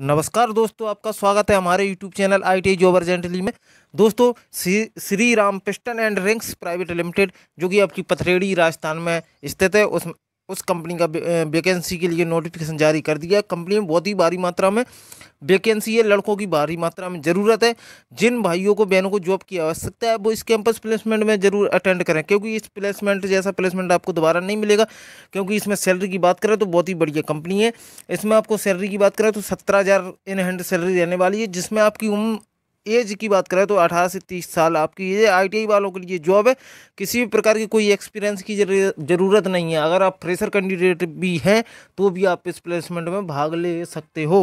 नमस्कार दोस्तों आपका स्वागत है हमारे YouTube channel I T job urgently में दोस्तों Shri Ram piston and rings private limited जो कि आपकी पथरेड़ी राजस्थान में स्थित है उस उस कंपनी का वैकेंसी के लिए नोटिफिकेशन जारी कर दिया कंपनी में बहुत ही भारी मात्रा में वैकेंसी है लड़कों की भारी मात्रा में ज़रूरत है जिन भाइयों को बहनों को जॉब की आवश्यकता है वो इस कैंपस प्लेसमेंट में ज़रूर अटेंड करें क्योंकि इस प्लेसमेंट जैसा प्लेसमेंट आपको दोबारा नहीं मिलेगा क्योंकि इसमें सैलरी की बात करें तो बहुत ही बढ़िया कंपनी है इसमें आपको सैलरी की बात करें तो सत्रह इन हैंड सैलरी रहने वाली है जिसमें आपकी उम्र एज की बात करें तो अठारह से तीस साल आपकी ये आई वालों के लिए जॉब है किसी भी प्रकार की कोई एक्सपीरियंस की ज़रूरत नहीं है अगर आप फ्रेशर कैंडिडेट भी हैं तो भी आप इस प्लेसमेंट में भाग ले सकते हो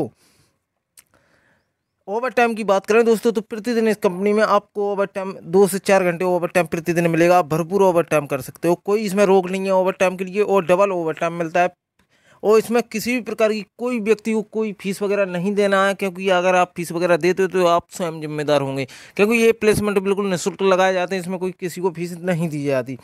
ओवर टाइम की बात करें दोस्तों तो प्रतिदिन इस कंपनी में आपको ओवर टाइम दो से चार घंटे ओवर टाइम प्रतिदिन मिलेगा आप भरपूर ओवर टाइम कर सकते हो कोई इसमें रोक नहीं है ओवर टाइम के लिए और डबल ओवर टाइम मिलता है और इसमें किसी भी प्रकार की कोई व्यक्ति को कोई फीस वगैरह नहीं देना है क्योंकि अगर आप फीस वगैरह देते हो तो आप स्वयं जिम्मेदार होंगे क्योंकि ये प्लेसमेंट बिल्कुल निःशुल्क लगाए जाते हैं इसमें कोई किसी को फीस नहीं दी जाती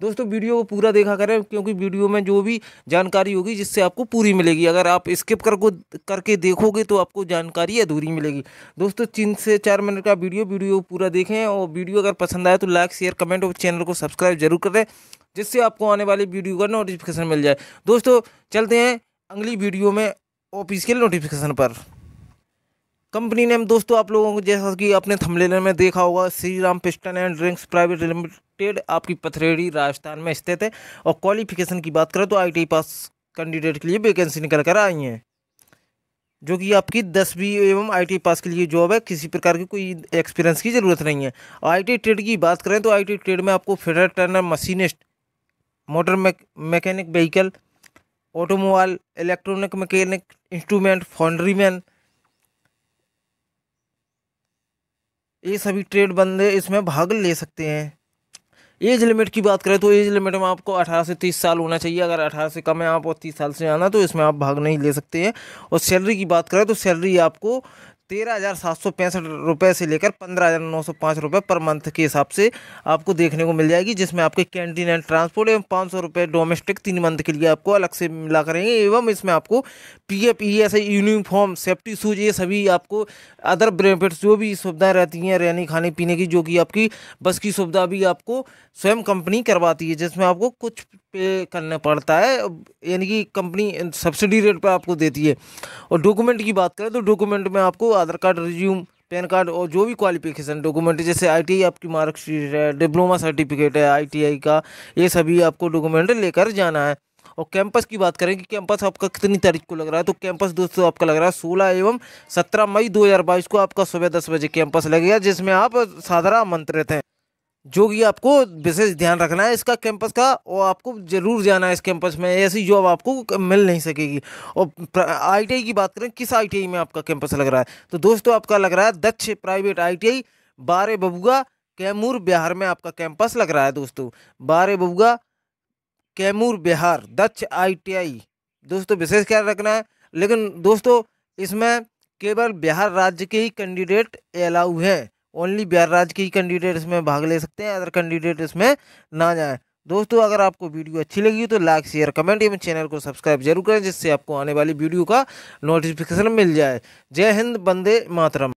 दोस्तों वीडियो को पूरा देखा करें क्योंकि वीडियो में जो भी जानकारी होगी जिससे आपको पूरी मिलेगी अगर आप स्किप कर को करके देखोगे तो आपको जानकारी अधूरी मिलेगी दोस्तों तीन से चार मिनट का वीडियो वीडियो पूरा देखें और वीडियो अगर पसंद आए तो लाइक शेयर कमेंट और चैनल को सब्सक्राइब जरूर करें जिससे आपको आने वाली वीडियो का नोटिफिकेशन मिल जाए दोस्तों चलते हैं अगली वीडियो में ऑफिशियल नोटिफिकेशन पर कंपनी नेम दोस्तों आप लोगों को जैसा कि आपने थमले में देखा होगा Shri Ram piston and drinks private limited आपकी पथरेड़ी राजस्थान में स्थित है और क्वालिफिकेशन की बात करें तो आईटी पास कैंडिडेट के लिए वैकेंसी निकल कर आई हैं जो कि आपकी दसवीं एवं आईटी पास के लिए जॉब है किसी प्रकार की कोई एक्सपीरियंस की ज़रूरत नहीं है और ट्रेड की बात करें तो आई ट्रेड में आपको fitter turner machinist motor mechanic vehicle automobile electronic mechanic instrument foundryman ये सभी ट्रेड बंदे इसमें भाग ले सकते हैं एज लिमिट की बात करें तो एज लिमिट में आपको 18 से 30 साल होना चाहिए अगर 18 से कम है आप और 30 साल से आना तो इसमें आप भाग नहीं ले सकते हैं और सैलरी की बात करें तो सैलरी आपको तेरह हज़ार सात सौ पैंसठ रुपये से लेकर पंद्रह हज़ार नौ सौ पाँच रुपये पर मंथ के हिसाब से आपको देखने को मिल जाएगी जिसमें आपके कैंटीन एंड ट्रांसपोर्ट एवं पाँच सौ रुपये डोमेस्टिक तीन मंथ के लिए आपको अलग से मिला करेंगे एवं इसमें आपको P F E S uniform safety shoes ये सभी आपको अदर बेनिफिट्स जो भी सुविधाएँ रहती हैं रहने खाने पीने की जो कि आपकी बस की सुविधा भी आपको स्वयं कंपनी करवाती है जिसमें आपको कुछ पे करना पड़ता है यानी कि कंपनी सब्सिडी रेट पर आपको देती है और डॉक्यूमेंट की बात करें तो डॉक्यूमेंट में आपको Aadhaar card resume PAN card और जो भी क्वालिफिकेशन डॉक्यूमेंट आई जैसे आईटीआई आपकी मार्कशीट है डिप्लोमा सर्टिफिकेट है आईटीआई का ये सभी आपको डॉक्यूमेंट लेकर जाना है और कैंपस की बात करें कि कैंपस आपका कितनी तारीख को लग रहा है तो कैंपस दोस्तों आपका लग रहा है सोलह एवं सत्रह मई बाईस को आपका सुबह दस बजे कैंपस लगेगा जिसमें आप साधारा आमंत्रित हैं जो कि आपको विशेष ध्यान रखना है इसका कैंपस का और आपको ज़रूर जाना है इस कैंपस में ऐसी जॉब आपको मिल नहीं सकेगी और आईटीआई की बात करें किस आईटीआई में आपका कैंपस लग रहा है तो दोस्तों आपका लग रहा है दक्ष प्राइवेट आईटीआई बारे बबुआ कैमूर बिहार में आपका कैंपस लग रहा है दोस्तों बारे बबुआ कैमूर बिहार दक्ष आई दोस्तों विशेष ख्याल रखना है लेकिन दोस्तों इसमें केवल बिहार राज्य के ही कैंडिडेट अलाउ हैं ओनली बिहार राज्य के ही कैंडिडेट इसमें भाग ले सकते हैं अदर कैंडिडेट इसमें ना जाएँ दोस्तों अगर आपको वीडियो अच्छी लगी तो लाइक शेयर कमेंट एवं चैनल को सब्सक्राइब जरूर करें जिससे आपको आने वाली वीडियो का नोटिफिकेशन मिल जाए जय हिंद बंदे मातरम